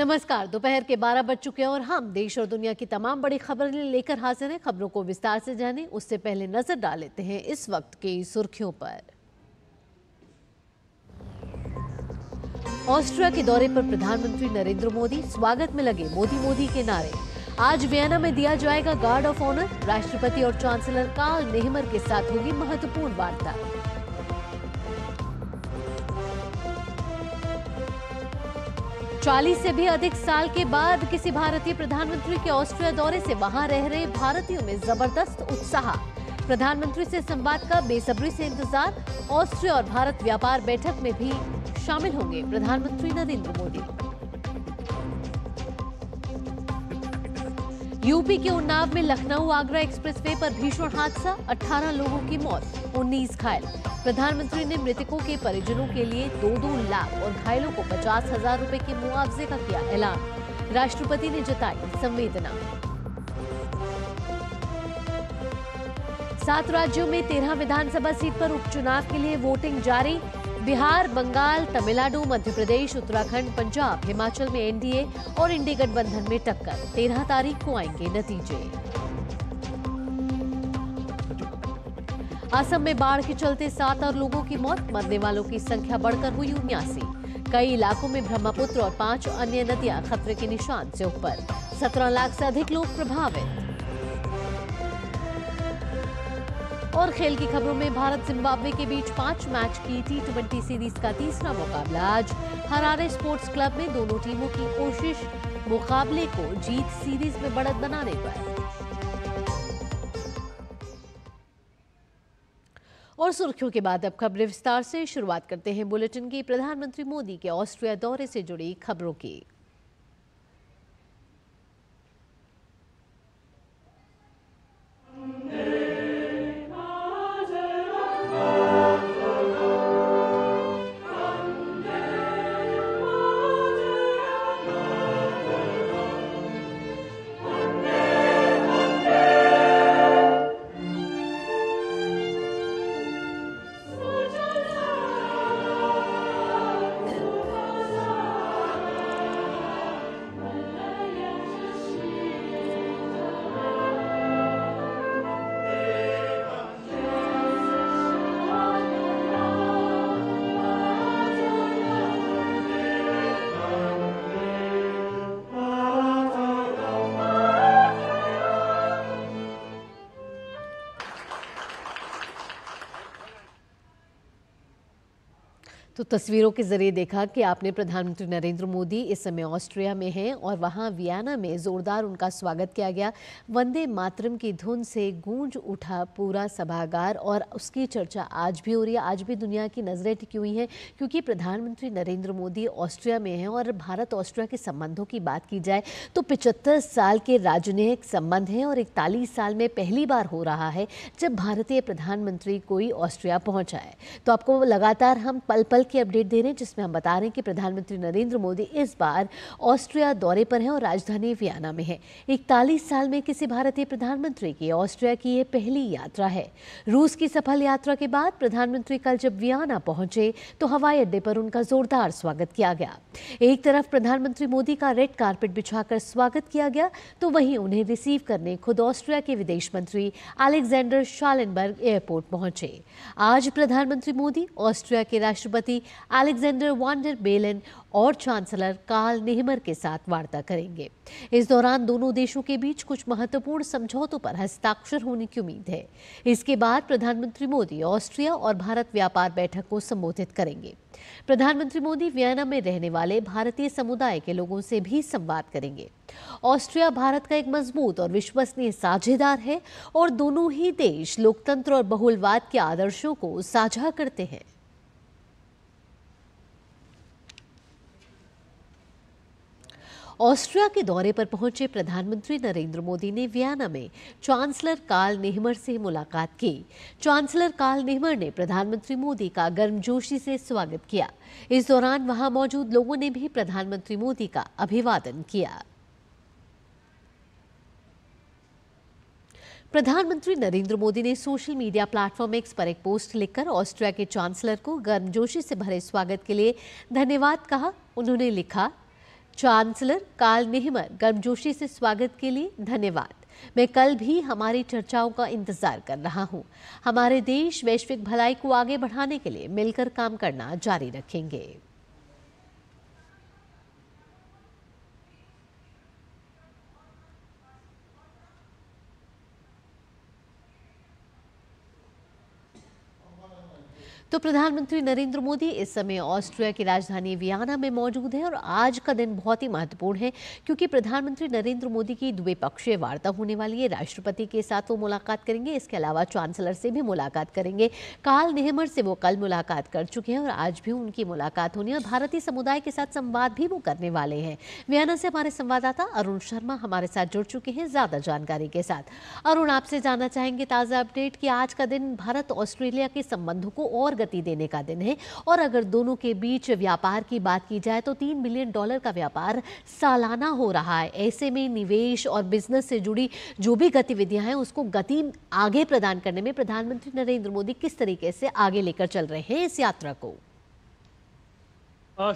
नमस्कार दोपहर के 12 बज चुके हैं और हम देश और दुनिया की तमाम बड़ी खबरें लेकर हाजिर हैं खबरों को विस्तार से जानें उससे पहले नजर डाल लेते हैं इस वक्त की सुर्खियों पर ऑस्ट्रिया के दौरे पर प्रधानमंत्री नरेंद्र मोदी स्वागत में लगे मोदी मोदी के नारे आज वियना में दिया जाएगा गार्ड ऑफ ऑनर राष्ट्रपति और चांसलर कार्ल नेहमर के साथ होगी महत्वपूर्ण वार्ता 40 से भी अधिक साल के बाद किसी भारतीय प्रधानमंत्री के ऑस्ट्रिया दौरे से वहां रह रहे भारतीयों में जबरदस्त उत्साह प्रधानमंत्री से संवाद का बेसब्री से इंतजार ऑस्ट्रिया और भारत व्यापार बैठक में भी शामिल होंगे प्रधानमंत्री नरेंद्र मोदी यूपी के उन्नाव में लखनऊ आगरा एक्सप्रेसवे पर भीषण हादसा 18 लोगों की मौत 19 घायल प्रधानमंत्री ने मृतकों के परिजनों के लिए दो दो लाख और घायलों को पचास हजार रूपए के मुआवजे का किया ऐलान राष्ट्रपति ने जताई संवेदना सात राज्यों में तेरह विधानसभा सीट पर उपचुनाव के लिए वोटिंग जारी बिहार बंगाल तमिलनाडु मध्य प्रदेश उत्तराखंड पंजाब हिमाचल में एनडीए और इंडी गठबंधन में टक्कर तेरह तारीख को आएंगे नतीजे असम में बाढ़ के चलते सात और लोगों की मौत मरने वालों की संख्या बढ़कर हुई उन्यासी कई इलाकों में ब्रह्मपुत्र और पांच अन्य नदियां खतरे के निशान से ऊपर सत्रह लाख से अधिक लोग प्रभावित और खेल की खबरों में भारत जिम्बाब्वे के बीच पांच मैच की टी ट्वेंटी सीरीज का तीसरा मुकाबला आज हरारे स्पोर्ट्स क्लब में दोनों टीमों की कोशिश मुकाबले को जीत सीरीज में बढ़त बनाने पर और सुर्खियों के बाद अब खबरें विस्तार से शुरुआत करते हैं बुलेटिन की प्रधानमंत्री मोदी के ऑस्ट्रिया दौरे से जुड़ी खबरों की तो तस्वीरों के जरिए देखा कि आपने प्रधानमंत्री नरेंद्र मोदी इस समय ऑस्ट्रिया में हैं और वहां वियना में ज़ोरदार उनका स्वागत किया गया वंदे मातरम की धुन से गूंज उठा पूरा सभागार और उसकी चर्चा आज भी हो रही है आज भी दुनिया की नज़रें टिकी हुई हैं क्योंकि प्रधानमंत्री नरेंद्र मोदी ऑस्ट्रिया में हैं और भारत ऑस्ट्रिया के संबंधों की बात की जाए तो पिचहत्तर साल के राजनयिक संबंध हैं और इकतालीस साल में पहली बार हो रहा है जब भारतीय प्रधानमंत्री कोई ऑस्ट्रिया पहुँचा है तो आपको लगातार हम पल पल की अपडेट दे रहे हैं जिसमें हम बता रहे हैं कि प्रधानमंत्री नरेंद्र मोदी इस बार ऑस्ट्रिया दौरे पर हैं और राजधानी वियना में हैं इकतालीस साल में किसी भारतीय प्रधानमंत्री की ऑस्ट्रिया की ये पहली यात्रा है रूस की सफल यात्रा के बाद प्रधानमंत्री कल जब वियना पहुंचे तो हवाई अड्डे पर उनका जोरदार स्वागत किया गया एक तरफ प्रधानमंत्री मोदी का रेड कार्पेट बिछाकर स्वागत किया गया तो वहीं उन्हें रिसीव करने खुद ऑस्ट्रिया के विदेश मंत्री अलेक्जेंडर शालनबर्ग एयरपोर्ट पहुंचे आज प्रधानमंत्री मोदी ऑस्ट्रिया के राष्ट्रपति मंत्री अलेक्जेंडर वांडर बेलन और चांसलर कार्ल नेहमर के साथ वार्ता करेंगे इस दौरान दोनों देशों के बीच कुछ महत्वपूर्ण समझौतों पर हस्ताक्षर होने की उम्मीद है इसके बाद प्रधानमंत्री मोदी ऑस्ट्रिया और भारत व्यापार बैठक को संबोधित करेंगे प्रधानमंत्री मोदी वियना में रहने वाले भारतीय समुदाय के लोगों से भी संवाद करेंगे ऑस्ट्रिया भारत का एक मजबूत और विश्वसनीय साझेदार है और दोनों ही देश लोकतंत्र और बहुलवाद के आदर्शों को साझा करते हैं ऑस्ट्रिया के दौरे पर पहुंचे प्रधानमंत्री नरेंद्र मोदी ने वियना में चांसलर कार्ल नेहमर से मुलाकात की चांसलर कार्ल नेहमर ने प्रधानमंत्री मोदी का गर्मजोशी से स्वागत किया इस दौरान वहां मौजूद लोगों ने भी प्रधानमंत्री मोदी का अभिवादन किया प्रधानमंत्री नरेंद्र मोदी ने सोशल मीडिया प्लेटफॉर्म एक्स पर एक पोस्ट लिखकर ऑस्ट्रिया के चांसलर को गर्मजोशी से भरे स्वागत के लिए धन्यवाद कहा उन्होंने लिखा चांसलर काल नेहमर गर्मजोशी से स्वागत के लिए धन्यवाद मैं कल भी हमारी चर्चाओं का इंतजार कर रहा हूं। हमारे देश वैश्विक भलाई को आगे बढ़ाने के लिए मिलकर काम करना जारी रखेंगे तो प्रधानमंत्री नरेंद्र मोदी इस समय ऑस्ट्रिया की राजधानी वियाना में मौजूद हैं और आज का दिन बहुत ही महत्वपूर्ण है क्योंकि प्रधानमंत्री नरेंद्र मोदी की द्विपक्षीय वार्ता होने वाली है राष्ट्रपति के साथ वो मुलाकात करेंगे इसके अलावा चांसलर से भी मुलाकात करेंगे काल नेहमर से वो कल मुलाकात कर चुके हैं और आज भी उनकी मुलाकात होनी और भारतीय समुदाय के साथ संवाद भी वो करने वाले हैं वियाना से हमारे संवाददाता अरुण शर्मा हमारे साथ जुड़ चुके हैं ज़्यादा जानकारी के साथ अरुण आपसे जानना चाहेंगे ताज़ा अपडेट कि आज का दिन भारत ऑस्ट्रेलिया के संबंधों को और गति देने का दिन है और अगर दोनों के बीच व्यापार की बात की जाए तो तीन बिलियन डॉलर का व्यापार सालाना हो रहा है ऐसे में निवेश और बिजनेस से जुड़ी जो भी गतिविधियां हैं उसको गति आगे प्रदान करने में प्रधानमंत्री नरेंद्र मोदी किस तरीके से आगे लेकर चल रहे हैं इस यात्रा को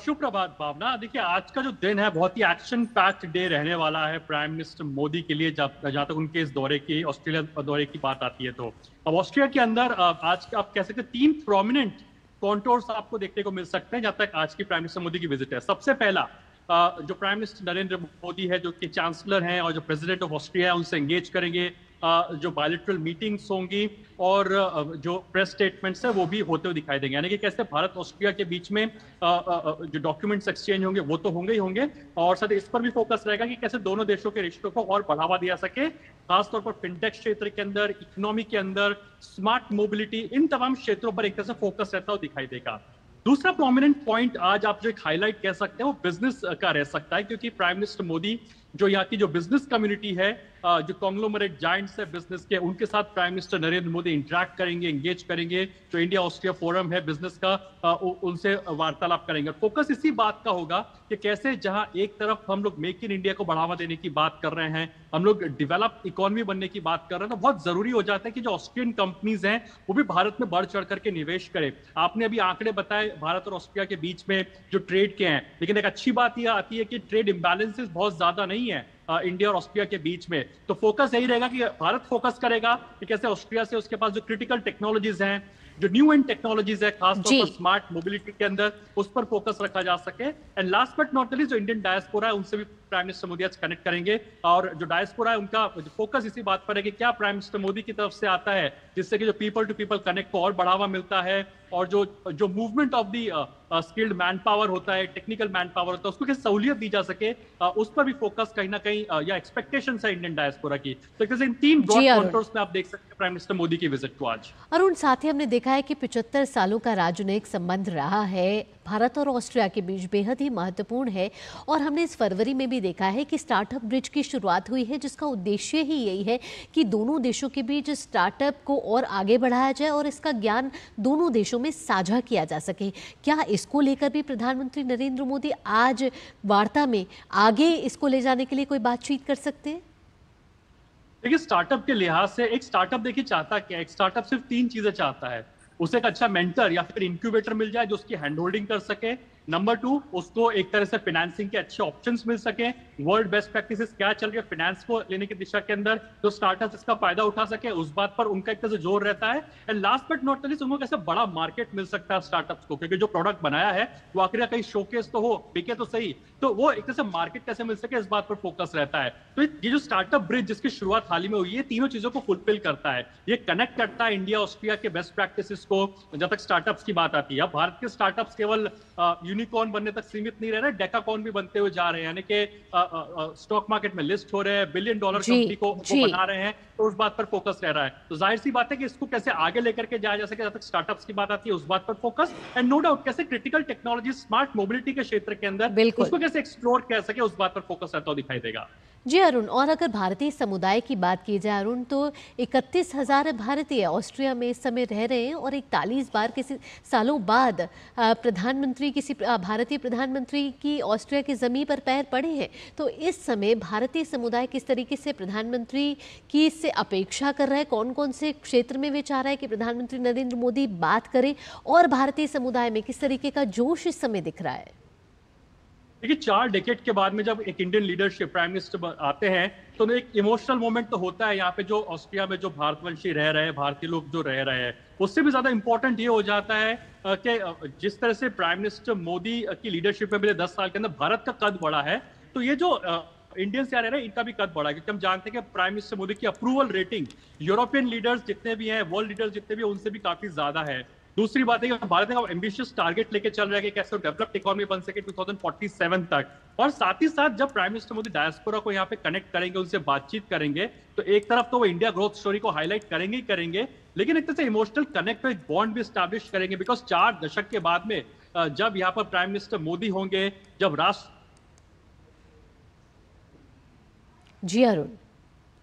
शुभ प्रभात भावना देखिए आज का जो दिन है बहुत ही एक्शन पैक्ड डे रहने वाला है प्राइम मिनिस्टर मोदी के लिए जहां जहाँ तक उनके इस दौरे की ऑस्ट्रेलिया दौरे की बात आती है तो अब ऑस्ट्रेलिया के अंदर आज आप कह सकते तीन प्रोमिनेंट कॉन्टोर्स आपको देखने को मिल सकते हैं जहाँ तक आज की प्राइम मिनिस्टर मोदी की विजिट है सबसे पहला जो प्राइम मिनिस्टर नरेंद्र मोदी है जो कि चांसलर हैं और जो प्रेसिडेंट ऑफ ऑस्ट्रिया है उनसे एंगेज करेंगे जो बायोलिट्रल मीटिंग्स होंगी और जो प्रेस स्टेटमेंट्स है वो भी होते हुए दिखाई देंगे यानी कि कैसे भारत ऑस्ट्रिया के बीच में जो डॉक्यूमेंट्स एक्सचेंज होंगे वो तो होंगे ही होंगे और साथ इस पर भी फोकस रहेगा कि कैसे दोनों देशों के रिश्तों को और बढ़ावा दिया सके खासतौर पर फिनटेक क्षेत्र के अंदर इकोनॉमी के अंदर स्मार्ट मोबिलिटी इन तमाम क्षेत्रों पर एक तरह से फोकस रहता हुआ दिखाई देगा दूसरा प्रोमिनेंट पॉइंट आज आप जो एक हाईलाइट कह सकते हैं वो बिजनेस का रह सकता है क्योंकि प्राइम मिनिस्टर मोदी जो यहाँ की जो बिजनेस कम्युनिटी है जो कॉन्ग्लोमरेट जॉइंट्स है बिजनेस के उनके साथ prime minister Narendra Modi interact करेंगे एंगेज करेंगे जो इंडिया ऑस्ट्रिया फोरम है बिजनेस का उनसे वार्तालाप करेंगे फोकस इसी बात का होगा कि कैसे जहाँ एक तरफ हम लोग मेक इन इंडिया को बढ़ावा देने की बात कर रहे हैं हम लोग डेवलप इकोनॉमी बनने की बात कर रहे हैं तो बहुत जरूरी हो जाता है कि जो ऑस्ट्रियन कंपनीज हैं वो भी भारत में बढ़ चढ़ करके निवेश करें आपने अभी आंकड़े बताए भारत और ऑस्ट्रिया के बीच में जो ट्रेड के हैं लेकिन एक अच्छी बात यह आती है कि ट्रेड इम्बैलेंसेस बहुत ज्यादा नहीं नहीं है इंडिया और ऑस्ट्रिया के बीच में तो फोकस यही रहेगा कि भारत फोकस करेगा कि कैसे ऑस्ट्रिया से उसके पास जो क्रिटिकल टेक्नोलॉजीज हैं जो न्यू एंड टेक्नोलॉजीज है खासतौर पर स्मार्ट मोबिलिटी के अंदर उस पर फोकस रखा जा सके and last but not least जो इंडियन डायस्पोरा है उनसे भी प्राइम मिनिस्टर मोदी आज कनेक्ट करेंगे और जो डायस्पोरा है उनका फोकस इसी बात पर है कि क्या प्राइम मिनिस्टर मोदी की तरफ से आता है जिससे कि जो पीपल टू पीपल कनेक्ट को और बढ़ावा मिलता है और जो जो movement of the skilled man power होता है टेक्निकल मैन पावर होता है उसको कैसे सहूलियत दी जा सके uh, उस पर भी फोकस कहीं ना कहीं uh, या एक्सपेक्टेशन है इंडियन डायस्पोरा की तो कैसे इन तीन ब्रॉड में आप देख सकते हैं प्राइम मिनिस्टर मोदी की विजिट को आज अरुण साथ ही हमने देखा है कि पिछहत्तर सालों का राजनयिक संबंध रहा है भारत और ऑस्ट्रिया के बीच बेहद ही महत्वपूर्ण है और हमने इस फरवरी में भी देखा है कि स्टार्टअप ब्रिज की शुरुआत हुई है जिसका उद्देश्य ही यही है कि दोनों देशों के बीच स्टार्टअप को और आगे बढ़ाया जाए और इसका ज्ञान दोनों देशों में साझा किया जा सके क्या इसको लेकर भी प्रधानमंत्री नरेंद्र मोदी आज वार्ता में आगे इसको ले जाने के लिए कोई बातचीत कर सकते हैं देखिए स्टार्टअप के लिहाज से एक स्टार्टअप देखिए चाहता क्या एक स्टार्टअप सिर्फ तीन चीजें चाहता है उसे एक अच्छा मेंटर या फिर इंक्यूबेटर मिल जाए जो उसकी हैंड होल्डिंग कर सके नंबर टू उसको एक तरह से फाइनेंसिंग के अच्छे ऑप्शंस मिल सके वर्ल्ड बेस्ट प्रैक्टिसेस क्या चल रही है फाइनेंस को लेने की दिशा के अंदर जो स्टार्टअप इसका फायदा उठा सके उस बात पर उनका एक तरह से जोर रहता है and last but not least उनको कैसे बड़ा मार्केट मिल सकता है स्टार्टअप को क्योंकि जो प्रोडक्ट बनाया है वो आखिर कहीं शोकेस तो हो बिके तो सही तो वो एक तरह से मार्केट कैसे मिल सके इस बात पर फोकस रहता है तो ये जो स्टार्टअप ब्रिज जिसकी शुरुआत हाल ही में हुई है तीनों चीजों को फुलफिल करता है ये कनेक्ट करता है इंडिया ऑस्ट्रिया के बेस्ट प्रैक्टिस को जब तक स्टार्टअप की बात आती है भारत के स्टार्टअप केवल यूनिकॉर्न बनने तक सीमित नहीं रहे डेकाकॉन भी बनते हुए जा रहे हैं यानी कि स्टॉक मार्केट में लिस्ट हो रहे हैं बिलियन डॉलर कंपनी को, बना रहे हैं तो उस बात पर फोकस रह रहा है तो जाहिर सी बात है कि इसको कैसे आगे लेकर के जाया जा सके जहां तक स्टार्टअप्स की बात आती है उस बात पर फोकस एंड नो डाउट कैसे क्रिटिकल टेक्नोलॉजी स्मार्ट मोबिलिटी के क्षेत्र के अंदर उसको कैसे एक्सप्लोर कर सके उस बात पर फोकस रहता हुआ दिखाई देगा जी अरुण और अगर भारतीय समुदाय की बात की जाए अरुण तो इकतीस हजार भारतीय ऑस्ट्रिया में इस समय रह रहे हैं और इकतालीस बार किसी सालों बाद प्रधानमंत्री किसी भारतीय प्रधानमंत्री की ऑस्ट्रिया की ज़मीन पर पैर पड़े हैं तो इस समय भारतीय समुदाय किस तरीके से प्रधानमंत्री की इससे अपेक्षा कर रहा है कौन कौन से क्षेत्र में वे चाह रहा है कि प्रधानमंत्री नरेंद्र मोदी बात करें और भारतीय समुदाय में किस तरीके का जोश इस समय दिख रहा है देखिए चार डेकेट के बाद में जब एक इंडियन लीडरशिप प्राइम मिनिस्टर आते हैं तो एक इमोशनल मोमेंट तो होता है यहाँ पे जो ऑस्ट्रिया में जो भारतवंशी रह रहे हैं भारतीय लोग जो रह रहे हैं उससे भी ज्यादा इंपॉर्टेंट ये हो जाता है कि जिस तरह से प्राइम मिनिस्टर मोदी की लीडरशिप में मेरे दस साल के अंदर भारत का कद बढ़ा है तो ये जो इंडियंस यहाँ रह रहे हैं इनका भी कद बढ़ा है क्योंकि हम जानते हैं कि प्राइम मिनिस्टर मोदी की अप्रूवल रेटिंग यूरोपियन लीडर्स जितने भी हैं वर्ल्ड लीडर्स जितने भी हैं उनसे भी काफी ज्यादा है दूसरी बात है कि भारत ने एम्बिशियस टारगेट लेके चल रहा है कि कैसे डेवलप्ड इकोनॉमी बन सके 2047 तक और साथ ही साथ जब प्राइम मिनिस्टर मोदी डायस्पोरा को यहाँ पे कनेक्ट करेंगे उनसे बातचीत करेंगे तो एक तरफ तो वो इंडिया ग्रोथ स्टोरी को हाईलाइट करेंगे ही करेंगे लेकिन एक तरह से इमोशनल कनेक्ट एक बॉन्ड भी स्टैब्लिश करेंगे बिकॉज चार दशक के बाद में जब यहाँ पर प्राइम मिनिस्टर मोदी होंगे जब राष्ट्र जी अरुण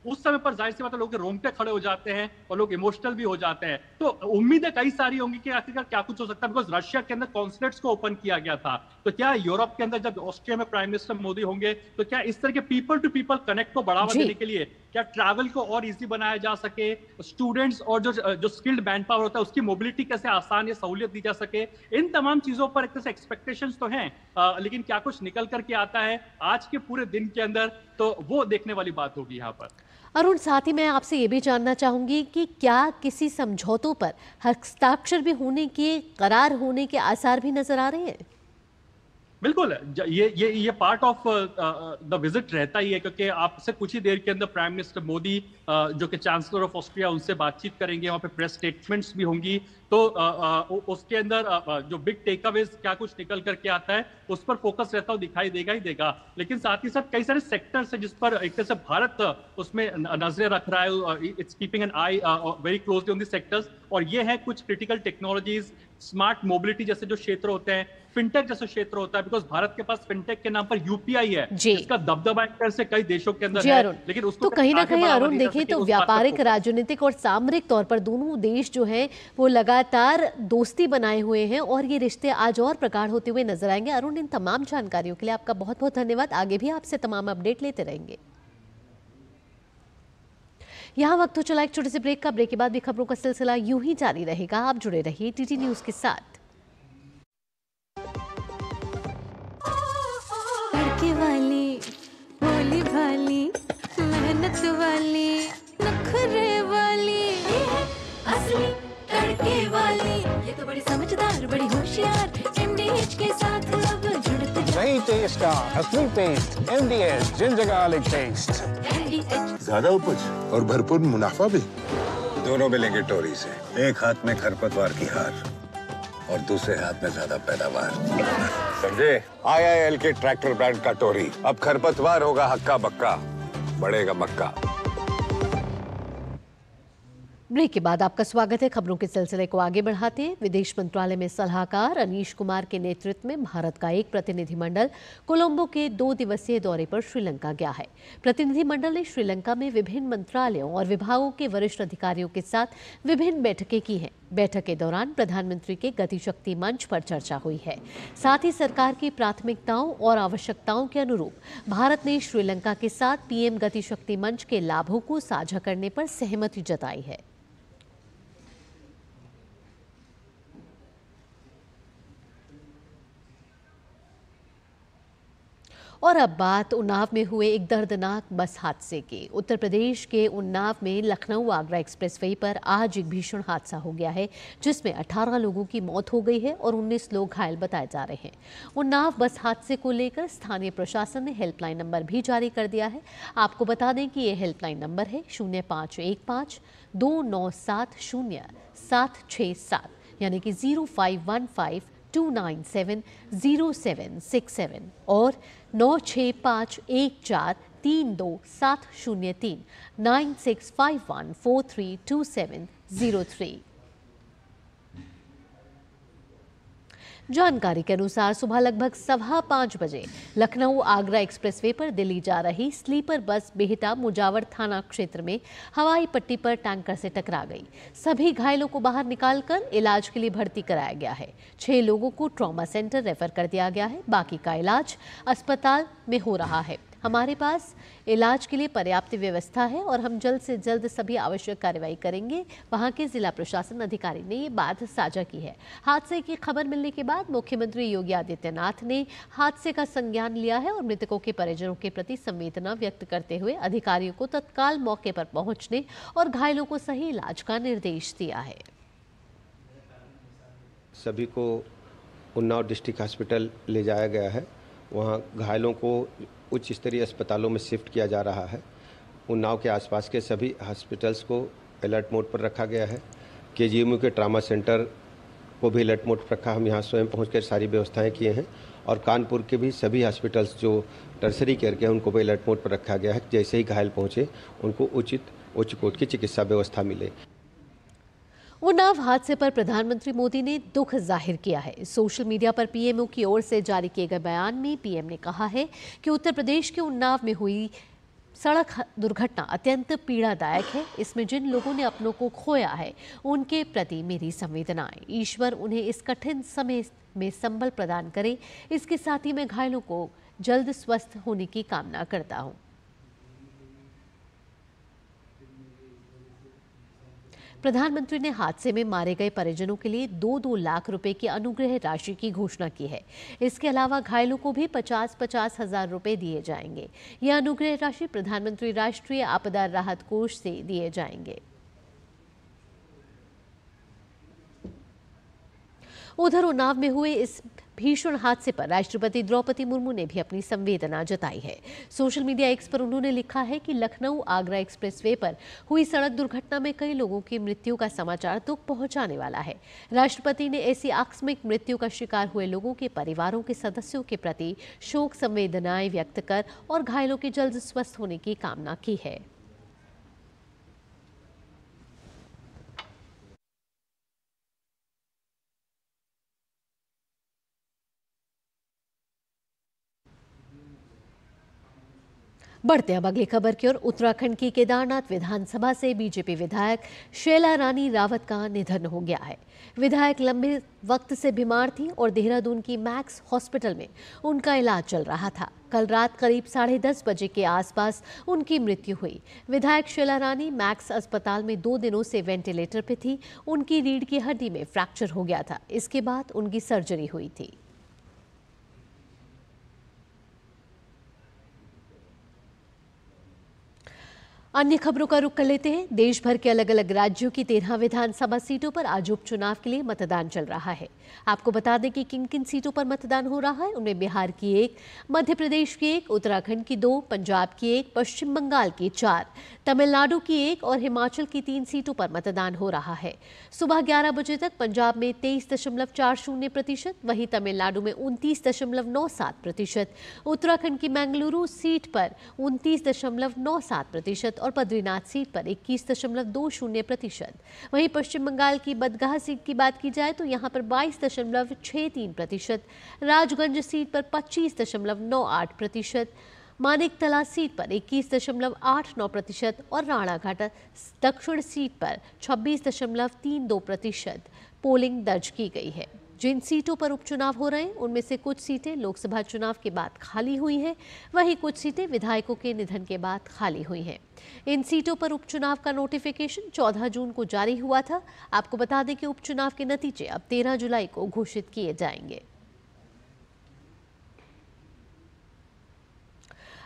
उस समय पर जाहिर सी बात है लोग रोंगटे खड़े हो जाते हैं और लोग इमोशनल भी हो जाते हैं तो उम्मीदें कई सारी होंगी कि आखिरकार क्या कुछ हो सकता है बिकॉज रशिया के अंदर कॉन्सुलेट्स को ओपन किया गया था तो क्या यूरोप के अंदर जब ऑस्ट्रिया में प्राइम मिनिस्टर मोदी होंगे तो क्या इस तरह के पीपल टू पीपल कनेक्ट को बढ़ावा देने के लिए क्या ट्रैवल को और इजी बनाया जा सके स्टूडेंट्स और जो जो स्किल्ड मैन पावर होता है उसकी मोबिलिटी कैसे आसान या सहूलियत दी जा सके इन तमाम चीज़ों पर एक तरह से एक्सपेक्टेशंस तो हैं लेकिन क्या कुछ निकल करके आता है आज के पूरे दिन के अंदर तो वो देखने वाली बात होगी यहाँ पर अरुण साथ ही मैं आपसे ये भी जानना चाहूंगी कि क्या किसी समझौतों पर हस्ताक्षर भी होने के करार होने के आसार भी नज़र आ रहे हैं बिल्कुल ये ये ये पार्ट ऑफ द विजिट रहता ही है क्योंकि आपसे कुछ ही देर के अंदर प्राइम मिनिस्टर मोदी uh, जो कि चांसलर ऑफ ऑस्ट्रिया उनसे बातचीत करेंगे वहाँ पे प्रेस स्टेटमेंट्स भी होंगी तो uh, uh, उसके अंदर uh, uh, जो बिग टेक अवेज क्या कुछ निकल करके आता है उस पर फोकस रहता हुआ दिखाई देगा ही देगा लेकिन साथ ही साथ कई सारे सेक्टर्स है जिस पर एक तरह से भारत uh, उसमें नजरें रख रहा है it's keeping an eye very closely on the sectors और ये है कुछ क्रिटिकल टेक्नोलॉजीज स्मार्ट मोबिलिटी जैसे जो क्षेत्र होते हैं फिनटेक जैसे क्षेत्र होता है बिकॉज भारत के पास फिनटेक के नाम पर यूपीआई है इसका दबदबा एक तरह से कई देशों के अंदर है लेकिन उसको तो कहीं ना कहीं अरुण देखिए तो व्यापारिक राजनीतिक और सामरिक तौर पर दोनों देश जो है वो लगातार दोस्ती बनाए हुए हैं और ये रिश्ते आज और प्रकार होते हुए नजर आएंगे अरुण इन तमाम जानकारियों के लिए आपका बहुत बहुत धन्यवाद आगे भी आपसे तमाम अपडेट लेते रहेंगे यहाँ वक्त हो तो चला एक छोटे से ब्रेक का ब्रेक के बाद भी खबरों का सिलसिला यूं ही जारी रहेगा आप जुड़े रहिए टीटी न्यूज के साथ मेहनत वाली वाली वाली तो बड़ी समझदार बड़ी होशियार एमडीएच के साथ जुड़ते टेस्ट का असली टेस्ट एमडीएच जिन जगह अलग टेस्ट ज्यादा उपज और भरपूर मुनाफा भी दोनों मिलेंगे टोरी से एक हाथ में खरपतवार की हार और दूसरे हाथ में ज्यादा पैदावार समझे एल के ट्रैक्टर ब्रांड का टोरी अब खरपतवार होगा हक्का बक्का बढ़ेगा मक्का ब्रेक के बाद आपका स्वागत है खबरों के सिलसिले को आगे बढ़ाते हैं विदेश मंत्रालय में सलाहकार अनीश कुमार के नेतृत्व में भारत का एक प्रतिनिधिमंडल कोलंबो के दो दिवसीय दौरे पर श्रीलंका गया है प्रतिनिधिमंडल ने श्रीलंका में विभिन्न मंत्रालयों और विभागों के वरिष्ठ अधिकारियों के साथ विभिन्न बैठकें की हैं बैठक के दौरान प्रधानमंत्री के गतिशक्ति मंच पर चर्चा हुई है साथ ही सरकार की प्राथमिकताओं और आवश्यकताओं के अनुरूप भारत ने श्रीलंका के साथ पीएम गतिशक्ति मंच के लाभों को साझा करने पर सहमति जताई है और अब बात उन्नाव में हुए एक दर्दनाक बस हादसे की उत्तर प्रदेश के उन्नाव में लखनऊ आगरा एक्सप्रेसवे पर आज एक भीषण हादसा हो गया है जिसमें 18 लोगों की मौत हो गई है और 19 लोग घायल बताए जा रहे हैं उन्नाव बस हादसे को लेकर स्थानीय प्रशासन ने हेल्पलाइन नंबर भी जारी कर दिया है आपको बता दें कि ये हेल्पलाइन नंबर है शून्य पाँच एक पाँच दो नौ सात शून्य सात छः सात यानी कि zero five one five two nine seven zero seven six seven और नौ छः पाँच एक चार तीन दो सात शून्य तीन nine six five one four three two seven zero three जानकारी के अनुसार सुबह लगभग सवा पाँच बजे लखनऊ आगरा एक्सप्रेसवे पर दिल्ली जा रही स्लीपर बस बेहता मुजावर थाना क्षेत्र में हवाई पट्टी पर टैंकर से टकरा गई सभी घायलों को बाहर निकालकर इलाज के लिए भर्ती कराया गया है छह लोगों को ट्रॉमा सेंटर रेफर कर दिया गया है बाकी का इलाज अस्पताल में हो रहा है हमारे पास इलाज के लिए पर्याप्त व्यवस्था है और हम जल्द से जल्द सभी आवश्यक कार्रवाई करेंगे वहाँ के जिला प्रशासन अधिकारी ने ये बात साझा की है हादसे की खबर मिलने के बाद मुख्यमंत्री योगी आदित्यनाथ ने हादसे का संज्ञान लिया है और मृतकों के परिजनों के प्रति संवेदना व्यक्त करते हुए अधिकारियों को तत्काल मौके पर पहुंचने और घायलों को सही इलाज का निर्देश दिया है सभी को उन्नाव डिस्ट्रिक्ट हॉस्पिटल ले जाया गया है वहाँ घायलों को उच्च स्तरीय अस्पतालों में शिफ्ट किया जा रहा है उन्नाव के आसपास के सभी हॉस्पिटल्स को अलर्ट मोड पर रखा गया है के के ट्रामा सेंटर को भी अलर्ट मोड पर रखा हम यहाँ स्वयं पहुँच सारी व्यवस्थाएँ किए हैं और कानपुर के भी सभी हॉस्पिटल्स जो टर्सरी केयर के हैं उनको भी अलर्ट मोड पर रखा गया है जैसे ही घायल पहुँचे उनको उचित उच्च कोट की चिकित्सा व्यवस्था मिले उन्नाव हादसे पर प्रधानमंत्री मोदी ने दुख जाहिर किया है सोशल मीडिया पर पीएमओ की ओर से जारी किए गए बयान में पीएम ने कहा है कि उत्तर प्रदेश के उन्नाव में हुई सड़क दुर्घटना अत्यंत पीड़ादायक है इसमें जिन लोगों ने अपनों को खोया है उनके प्रति मेरी संवेदनाएं ईश्वर उन्हें इस कठिन समय में संबल प्रदान करे इसके साथ ही मैं घायलों को जल्द स्वस्थ होने की कामना करता हूँ प्रधानमंत्री ने हादसे में मारे गए परिजनों के लिए दो दो लाख रुपए की अनुग्रह राशि की घोषणा की है इसके अलावा घायलों को भी पचास पचास हजार रुपए दिए जाएंगे यह अनुग्रह राशि प्रधानमंत्री राष्ट्रीय आपदा राहत कोष से दिए जाएंगे उधर उन्नाव में हुए इस भीषण हादसे पर राष्ट्रपति द्रौपदी मुर्मू ने भी अपनी संवेदना जताई है सोशल मीडिया एक्स पर उन्होंने लिखा है कि लखनऊ आगरा एक्सप्रेसवे पर हुई सड़क दुर्घटना में कई लोगों की मृत्यु का समाचार दुख तो पहुंचाने वाला है राष्ट्रपति ने ऐसी आकस्मिक मृत्यु का शिकार हुए लोगों के परिवारों के सदस्यों के प्रति शोक संवेदनाएं व्यक्त कर और घायलों के जल्द स्वस्थ होने की कामना की है बढ़ते अब अगली खबर की ओर उत्तराखंड की केदारनाथ विधानसभा से बीजेपी विधायक शैला रानी रावत का निधन हो गया है विधायक लंबे वक्त से बीमार थी और देहरादून की मैक्स हॉस्पिटल में उनका इलाज चल रहा था कल रात करीब साढ़े दस बजे के आसपास उनकी मृत्यु हुई विधायक शैला रानी मैक्स अस्पताल में दो दिनों से वेंटिलेटर पर थी उनकी रीढ़ की हड्डी में फ्रैक्चर हो गया था इसके बाद उनकी सर्जरी हुई थी अन्य खबरों का रुख कर लेते हैं देश भर के अलग अलग राज्यों की तेरह विधानसभा सीटों पर आज उपचुनाव के लिए मतदान चल रहा है आपको बता दें कि किन किन सीटों पर मतदान हो रहा है उनमें बिहार की एक मध्य प्रदेश की एक उत्तराखंड की दो पंजाब की एक पश्चिम बंगाल की चार तमिलनाडु की एक और हिमाचल की तीन सीटों पर मतदान हो रहा है सुबह ग्यारह बजे तक पंजाब में तेईस दशमलव चार शून्य प्रतिशत वहीं तमिलनाडु में उनतीस दशमलव नौ सात प्रतिशत उत्तराखंड की मैंगलुरु सीट पर उनतीस दशमलव नौ सात प्रतिशत और और बद्रीनाथ सीट पर इक्कीस दशमलव दो शून्य प्रतिशत वहीं पश्चिम बंगाल की बदगाह सीट की बात की जाए तो यहां पर बाईस दशमलव छः तीन प्रतिशत राजगंज सीट पर पच्चीस दशमलव नौ आठ प्रतिशत मानिकतला सीट पर इक्कीस दशमलव आठ नौ प्रतिशत और राणाघाट दक्षिण सीट पर छब्बीस दशमलव तीन दो प्रतिशत पोलिंग दर्ज की गई है जिन सीटों पर उपचुनाव हो रहे हैं उनमें से कुछ सीटें लोकसभा चुनाव के बाद खाली हुई हैं वहीं कुछ सीटें विधायकों के निधन के बाद खाली हुई हैं इन सीटों पर उपचुनाव का नोटिफिकेशन 14 जून को जारी हुआ था आपको बता दें कि उपचुनाव के नतीजे अब 13 जुलाई को घोषित किए जाएंगे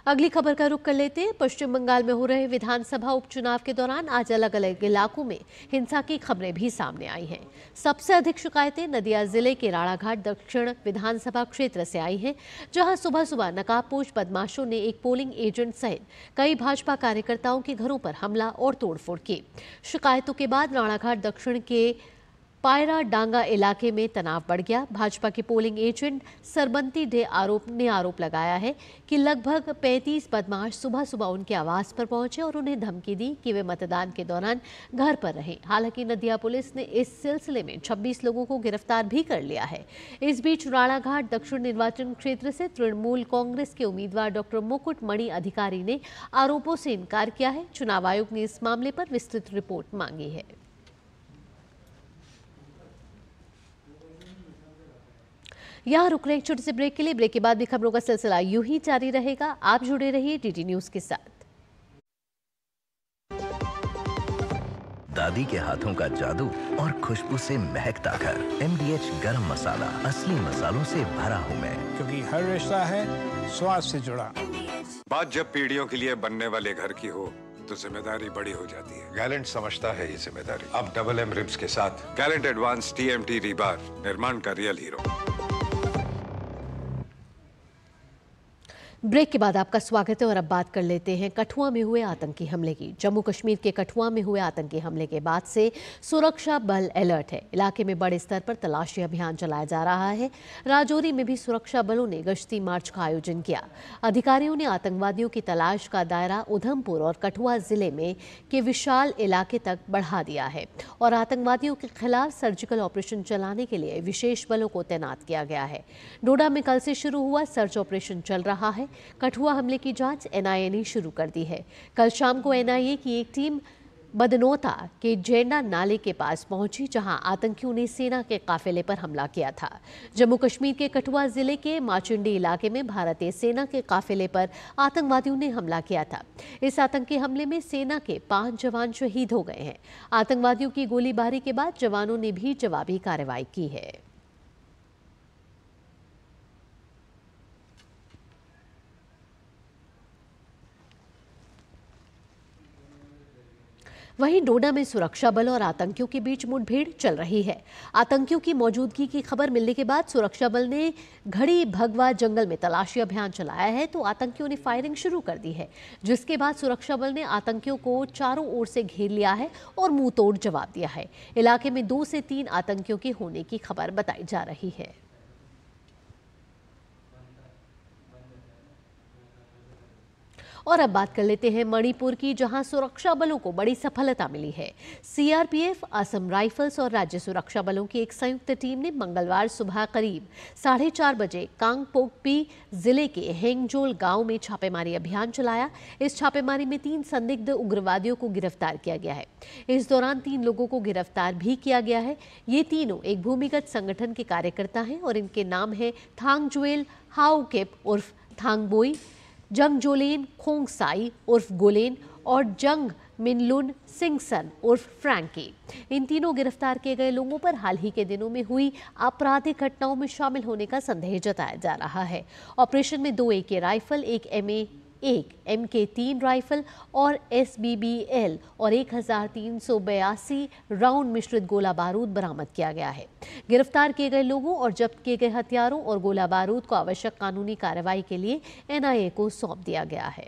अगली खबर का रुख कर लेते हैं पश्चिम बंगाल में हो रहे विधानसभा उपचुनाव के दौरान आज अलग अलग इलाकों में हिंसा की खबरें भी सामने आई हैं सबसे अधिक शिकायतें नदिया जिले के राणाघाट दक्षिण विधानसभा क्षेत्र से आई हैं जहां सुबह सुबह नकाबपोश बदमाशों ने एक पोलिंग एजेंट सहित कई भाजपा कार्यकर्ताओं के घरों पर हमला और तोड़फोड़ की शिकायतों के बाद राणाघाट दक्षिण के पायरा डांगा इलाके में तनाव बढ़ गया भाजपा के पोलिंग एजेंट सरबंती डे आरोप ने आरोप लगाया है कि लगभग 35 बदमाश सुबह सुबह उनके आवास पर पहुंचे और उन्हें धमकी दी कि वे मतदान के दौरान घर पर रहें हालांकि नदिया पुलिस ने इस सिलसिले में 26 लोगों को गिरफ्तार भी कर लिया है इस बीच राणाघाट दक्षिण निर्वाचन क्षेत्र से तृणमूल कांग्रेस के उम्मीदवार डॉक्टर मुकुट मणि अधिकारी ने आरोपों से इनकार किया है चुनाव आयोग ने इस मामले पर विस्तृत रिपोर्ट मांगी है यहाँ रुक रहे एक छोटे से ब्रेक के लिए ब्रेक के बाद भी खबरों का सिलसिला यूं ही जारी रहेगा आप जुड़े रहिए डीडी न्यूज के साथ दादी के हाथों का जादू और खुशबू से महकता घर एम डी एच गर्म मसाला असली मसालों से भरा हूँ मैं क्योंकि हर रिश्ता है स्वाद से जुड़ा बात जब पीढ़ियों के लिए बनने वाले घर की हो तो जिम्मेदारी बड़ी हो जाती है गैलेंट समझता है ये जिम्मेदारी अब डबल एम रिब्स के साथ Gallant advance T M T rebar निर्माण का रियल हीरो ब्रेक के बाद आपका स्वागत है और अब बात कर लेते हैं कठुआ में हुए आतंकी हमले की जम्मू कश्मीर के कठुआ में हुए आतंकी हमले के बाद से सुरक्षा बल अलर्ट है इलाके में बड़े स्तर पर तलाशी अभियान चलाया जा रहा है राजौरी में भी सुरक्षा बलों ने गश्ती मार्च का आयोजन किया अधिकारियों ने आतंकवादियों की तलाश का दायरा उधमपुर और कठुआ जिले में के विशाल इलाके तक बढ़ा दिया है और आतंकवादियों के खिलाफ सर्जिकल ऑपरेशन चलाने के लिए विशेष बलों को तैनात किया गया है डोडा में कल से शुरू हुआ सर्च ऑपरेशन चल रहा है कठुआ हमले की जांच एनआईए ने शुरू कर दी है कल शाम को एनआईए की एक टीम बदनोता के जेंडा नाले के पास पहुंची जहां आतंकियों ने सेना के काफिले पर हमला किया था जम्मू कश्मीर के कठुआ जिले के माचुंडी इलाके में भारतीय सेना के काफिले पर आतंकवादियों ने हमला किया था इस आतंकी हमले में सेना के पांच जवान शहीद हो गए हैं आतंकवादियों की गोलीबारी के बाद जवानों ने भी जवाबी कार्रवाई की है वहीं डोडा में सुरक्षा बल और आतंकियों के बीच मुठभेड़ चल रही है आतंकियों की मौजूदगी की खबर मिलने के बाद सुरक्षा बल ने घड़ी भगवा जंगल में तलाशी अभियान चलाया है तो आतंकियों ने फायरिंग शुरू कर दी है जिसके बाद सुरक्षा बल ने आतंकियों को चारों ओर से घेर लिया है और मुंह जवाब दिया है इलाके में दो से तीन आतंकियों के होने की खबर बताई जा रही है और अब बात कर लेते हैं मणिपुर की जहां सुरक्षा बलों को बड़ी सफलता मिली है सीआरपीएफ असम राइफल्स और राज्य सुरक्षा बलों की एक संयुक्त टीम ने मंगलवार सुबह करीब साढ़े चार बजे कांगपोकपी जिले के हेंगजोल गांव में छापेमारी अभियान चलाया इस छापेमारी में तीन संदिग्ध उग्रवादियों को गिरफ्तार किया गया है इस दौरान तीन लोगों को गिरफ्तार भी किया गया है ये तीनों एक भूमिगत संगठन के कार्यकर्ता हैं और इनके नाम है थांगजुएल हाउकेप उर्फ थांगबोई जंग जोलेन खोंगसाई उर्फ गोलेन और जंग मिनलुन सिंगसन उर्फ फ्रैंकी इन तीनों गिरफ्तार किए गए लोगों पर हाल ही के दिनों में हुई आपराधिक घटनाओं में शामिल होने का संदेह जताया जा रहा है ऑपरेशन में दो ए के राइफल एक एम ए एक एम के तीन राइफल और एस बी बी एल और एक हज़ार तीन सौ बयासी राउंड मिश्रित गोला बारूद बरामद किया गया है गिरफ्तार किए गए लोगों और जब्त किए गए हथियारों और गोला बारूद को आवश्यक कानूनी कार्रवाई के लिए ए को सौंप दिया गया है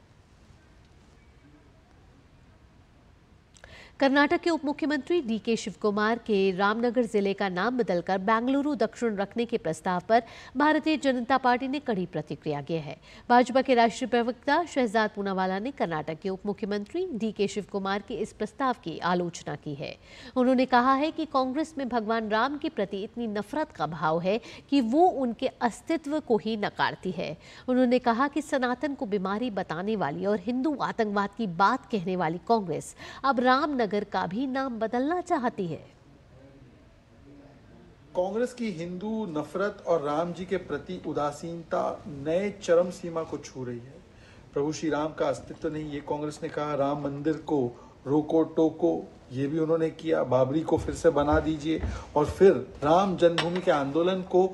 कर्नाटक के उप मुख्यमंत्री डी के शिवकुमार के रामनगर जिले का नाम बदलकर बेंगलुरु दक्षिण रखने के प्रस्ताव पर भारतीय जनता पार्टी ने कड़ी प्रतिक्रिया की है भाजपा के राष्ट्रीय प्रवक्ता शहजाद पूनावाला ने कर्नाटक के उप मुख्यमंत्री डी के शिवकुमार के इस प्रस्ताव की आलोचना की है उन्होंने कहा है कि कांग्रेस में भगवान राम के प्रति इतनी नफरत का भाव है कि वो उनके अस्तित्व को ही नकारती है उन्होंने कहा कि सनातन को बीमारी बताने वाली और हिंदू आतंकवाद की बात कहने वाली कांग्रेस अब रामनगर नगर का भी नाम बदलना चाहती है कांग्रेस की हिंदू नफरत और राम जी के प्रति उदासीनता नए चरम सीमा को छू रही है प्रभु श्री राम का अस्तित्व नहीं ये कांग्रेस ने कहा राम मंदिर को रोको टोको ये भी उन्होंने किया बाबरी को फिर से बना दीजिए और फिर राम जन्मभूमि के आंदोलन को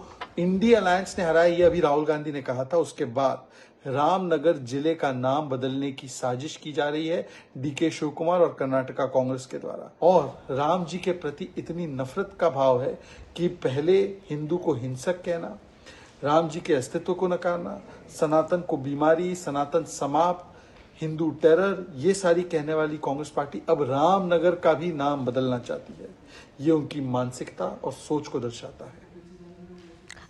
इंडिया अलायंस ने हराया ये अभी राहुल गांधी ने कहा था उसके बाद रामनगर जिले का नाम बदलने की साजिश की जा रही है डीके शिव कुमार और कर्नाटका कांग्रेस के द्वारा और राम जी के प्रति इतनी नफरत का भाव है कि पहले हिंदू को हिंसक कहना राम जी के अस्तित्व को नकारना सनातन को बीमारी सनातन समाप्त हिंदू टेरर ये सारी कहने वाली कांग्रेस पार्टी अब रामनगर का भी नाम बदलना चाहती है ये उनकी मानसिकता और सोच को दर्शाता है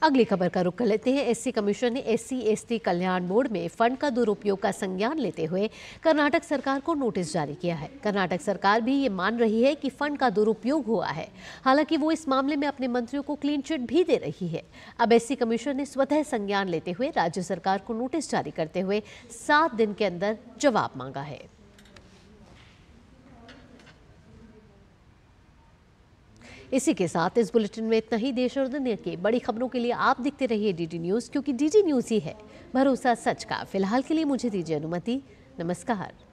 अगली खबर का रुख कर लेते हैं एससी कमीशन ने एससी एसटी कल्याण बोर्ड में फंड का दुरुपयोग का संज्ञान लेते हुए कर्नाटक सरकार को नोटिस जारी किया है कर्नाटक सरकार भी ये मान रही है कि फंड का दुरुपयोग हुआ है हालांकि वो इस मामले में अपने मंत्रियों को क्लीन चिट भी दे रही है अब एस कमीशन ने स्वतः संज्ञान लेते हुए राज्य सरकार को नोटिस जारी करते हुए सात दिन के अंदर जवाब मांगा है इसी के साथ इस बुलेटिन में इतना ही देश और दुनिया की बड़ी खबरों के लिए आप देखते रहिए डीडी न्यूज़ क्योंकि डीडी न्यूज़ ही है भरोसा सच का फिलहाल के लिए मुझे दीजिए अनुमति नमस्कार